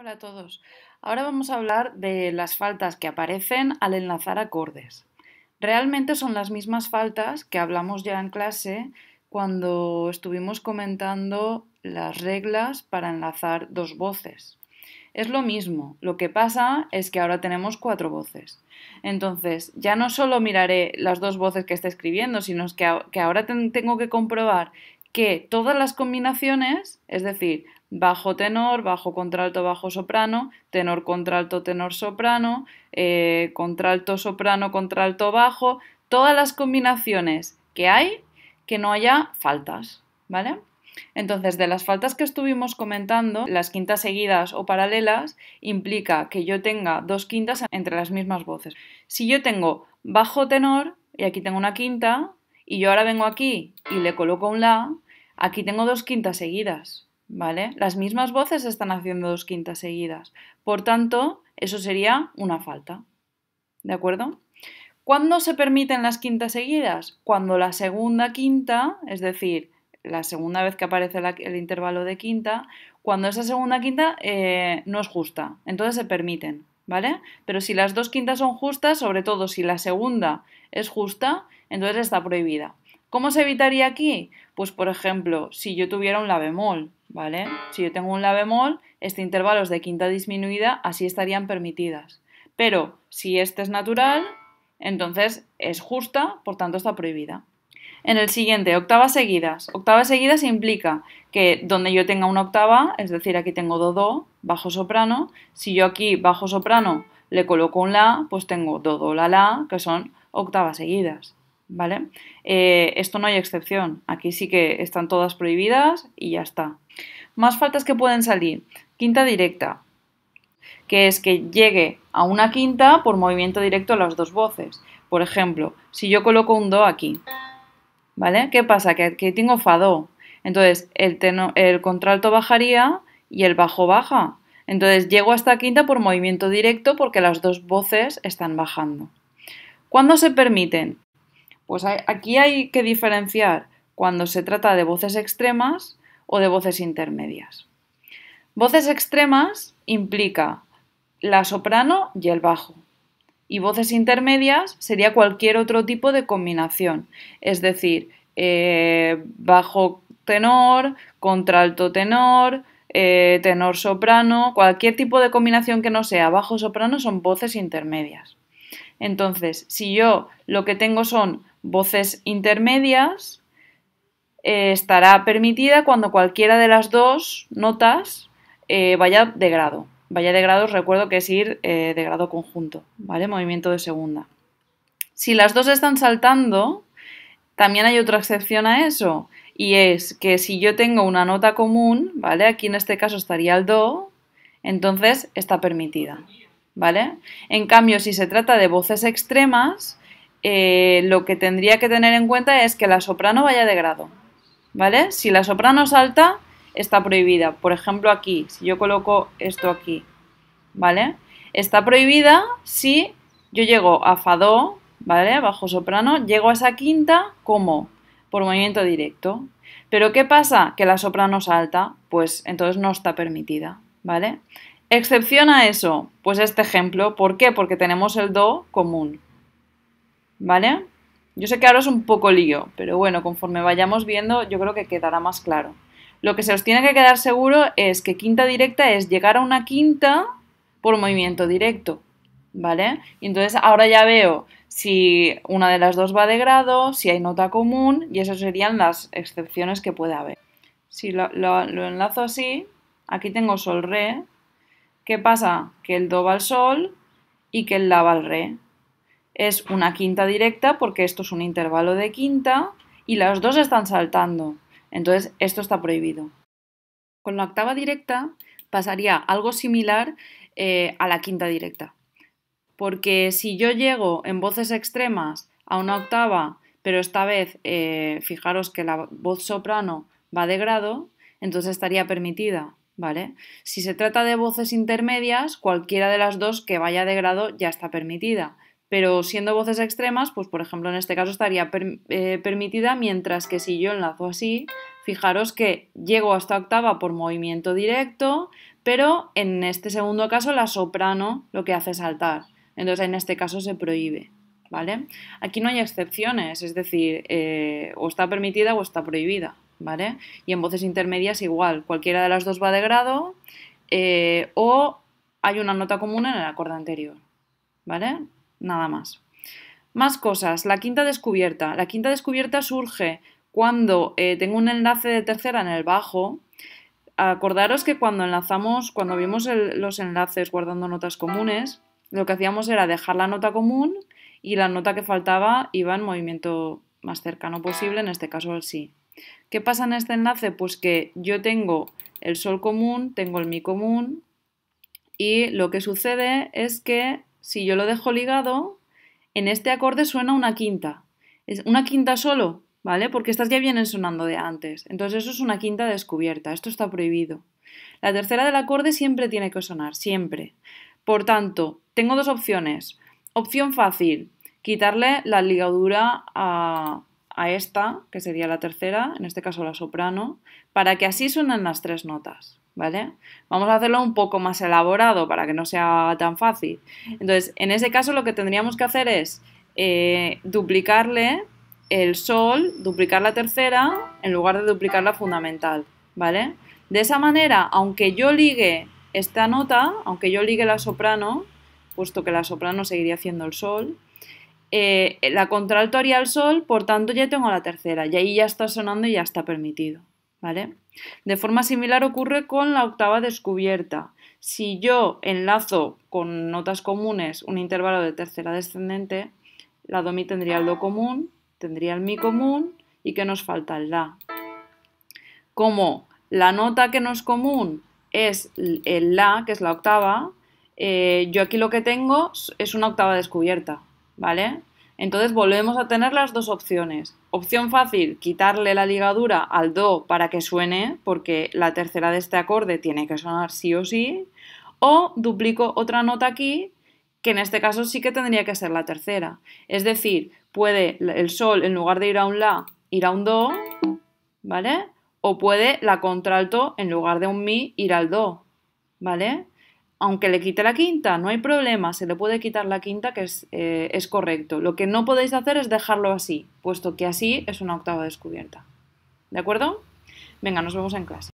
Hola a todos. Ahora vamos a hablar de las faltas que aparecen al enlazar acordes. Realmente son las mismas faltas que hablamos ya en clase cuando estuvimos comentando las reglas para enlazar dos voces. Es lo mismo, lo que pasa es que ahora tenemos cuatro voces. Entonces, ya no solo miraré las dos voces que está escribiendo, sino que ahora tengo que comprobar que todas las combinaciones, es decir, bajo tenor, bajo contralto, bajo soprano, tenor, contralto, tenor, soprano, eh, contralto, soprano, contralto, bajo, todas las combinaciones que hay que no haya faltas, ¿vale? Entonces, de las faltas que estuvimos comentando, las quintas seguidas o paralelas implica que yo tenga dos quintas entre las mismas voces. Si yo tengo bajo tenor y aquí tengo una quinta y yo ahora vengo aquí y le coloco un la, aquí tengo dos quintas seguidas, las mismas voces están haciendo dos quintas seguidas. Por tanto, eso sería una falta. ¿De acuerdo? ¿Cuándo se permiten las quintas seguidas? Cuando la segunda quinta, es decir, la segunda vez que aparece el intervalo de quinta, cuando esa segunda quinta eh, no es justa. Entonces se permiten, ¿vale? Pero si las dos quintas son justas, sobre todo si la segunda es justa, entonces está prohibida. ¿Cómo se evitaría aquí? Pues por ejemplo, si yo tuviera un la bemol, ¿vale? Si yo tengo un la bemol, este intervalo es de quinta disminuida, así estarían permitidas. Pero si este es natural, entonces es justa, por tanto está prohibida. En el siguiente, octavas seguidas. Octavas seguidas implica que donde yo tenga una octava, es decir, aquí tengo do, do, bajo soprano, si yo aquí bajo soprano le coloco un la, pues tengo do, do, la, la, que son octavas seguidas. ¿vale? Eh, esto no hay excepción, aquí sí que están todas prohibidas y ya está. Más faltas que pueden salir. Quinta directa, que es que llegue a una quinta por movimiento directo a las dos voces. Por ejemplo, si yo coloco un do aquí, ¿vale? ¿Qué pasa? Que aquí tengo fa do. Entonces, el, el contralto bajaría y el bajo baja. Entonces, llego hasta quinta por movimiento directo porque las dos voces están bajando. ¿Cuándo se permiten? Pues aquí hay que diferenciar cuando se trata de voces extremas o de voces intermedias. Voces extremas implica la soprano y el bajo. Y voces intermedias sería cualquier otro tipo de combinación, es decir, eh, bajo tenor, contralto tenor, eh, tenor soprano, cualquier tipo de combinación que no sea bajo soprano son voces intermedias. Entonces, si yo lo que tengo son voces intermedias, eh, estará permitida cuando cualquiera de las dos notas eh, vaya de grado. Vaya de os recuerdo que es ir eh, de grado conjunto, ¿vale? Movimiento de segunda. Si las dos están saltando, también hay otra excepción a eso, y es que si yo tengo una nota común, ¿vale? Aquí en este caso estaría el do, entonces está permitida. ¿vale? En cambio, si se trata de voces extremas, eh, lo que tendría que tener en cuenta es que la soprano vaya de grado, ¿vale? Si la soprano salta, está prohibida. Por ejemplo, aquí, si yo coloco esto aquí, ¿vale? Está prohibida si yo llego a fado, ¿vale? Bajo soprano, llego a esa quinta como por movimiento directo. Pero ¿qué pasa? Que la soprano salta, pues entonces no está permitida, ¿vale? Excepción a eso, pues este ejemplo. ¿Por qué? Porque tenemos el do común. ¿Vale? Yo sé que ahora es un poco lío, pero bueno, conforme vayamos viendo, yo creo que quedará más claro. Lo que se os tiene que quedar seguro es que quinta directa es llegar a una quinta por movimiento directo. ¿Vale? Y entonces ahora ya veo si una de las dos va de grado, si hay nota común, y esas serían las excepciones que puede haber. Si lo enlazo así, aquí tengo sol re, ¿Qué pasa? Que el do va al sol y que el la va al re. Es una quinta directa porque esto es un intervalo de quinta y las dos están saltando. Entonces, esto está prohibido. Con la octava directa pasaría algo similar eh, a la quinta directa. Porque si yo llego en voces extremas a una octava, pero esta vez eh, fijaros que la voz soprano va de grado, entonces estaría permitida ¿vale? Si se trata de voces intermedias, cualquiera de las dos que vaya de grado ya está permitida. Pero siendo voces extremas, pues por ejemplo en este caso estaría eh, permitida, mientras que si yo enlazo así, fijaros que llego hasta octava por movimiento directo, pero en este segundo caso la soprano lo que hace es saltar. Entonces en este caso se prohíbe. ¿Vale? Aquí no hay excepciones, es decir, eh, o está permitida o está prohibida. Y en voces intermedias igual, cualquiera de las dos va de grado eh, o hay una nota común en el acorde anterior, ¿vale? Nada más. Más cosas, la quinta descubierta. La quinta descubierta surge cuando eh, tengo un enlace de tercera en el bajo. Acordaros que cuando enlazamos, cuando vimos los enlaces guardando notas comunes, lo que hacíamos era dejar la nota común y la nota que faltaba iba en movimiento más cercano posible, en este caso el sí. ¿Qué pasa en este enlace? Pues que yo tengo el sol común, tengo el mi común y lo que sucede es que si yo lo dejo ligado, en este acorde suena una quinta. Es una quinta solo, ¿vale? Porque estas ya vienen sonando de antes. Entonces eso es una quinta descubierta, esto está prohibido. La tercera del acorde siempre tiene que sonar, siempre. Por tanto, tengo dos opciones. Opción fácil, quitarle la ligadura a, a esta, que sería la tercera, en este caso la soprano, para que así suenen las tres notas, ¿vale? Vamos a hacerlo un poco más elaborado para que no sea tan fácil. Entonces, en ese caso lo que tendríamos que hacer es eh, duplicarle el sol, duplicar la tercera, en lugar de duplicar la fundamental, ¿vale? De esa manera, aunque yo ligue esta nota, aunque yo ligue la soprano, puesto que la soprano seguiría haciendo el sol, eh, la contralto haría el sol, por tanto ya tengo la tercera, y ahí ya está sonando y ya está permitido, ¿vale? De forma similar ocurre con la octava descubierta. Si yo enlazo con notas comunes un intervalo de tercera descendente, la do mi tendría el do común, tendría el mi común y que nos falta el la. Como la nota que no es común es el la, que es la octava, eh, yo aquí lo que tengo es una octava descubierta, ¿vale? Entonces volvemos a tener las dos opciones. Opción fácil, quitarle la ligadura al do para que suene, porque la tercera de este acorde tiene que sonar sí o sí, o duplico otra nota aquí, que en este caso sí que tendría que ser la tercera. Es decir, puede el sol, en lugar de ir a un la, ir a un do, ¿vale? O puede la contralto, en lugar de un mi, ir al do, ¿vale? aunque le quite la quinta, no hay problema, se le puede quitar la quinta, que eh, es, correcto. Lo que no podéis hacer es dejarlo así, puesto que así es una octava descubierta. ¿De acuerdo? Venga, nos vemos en clase.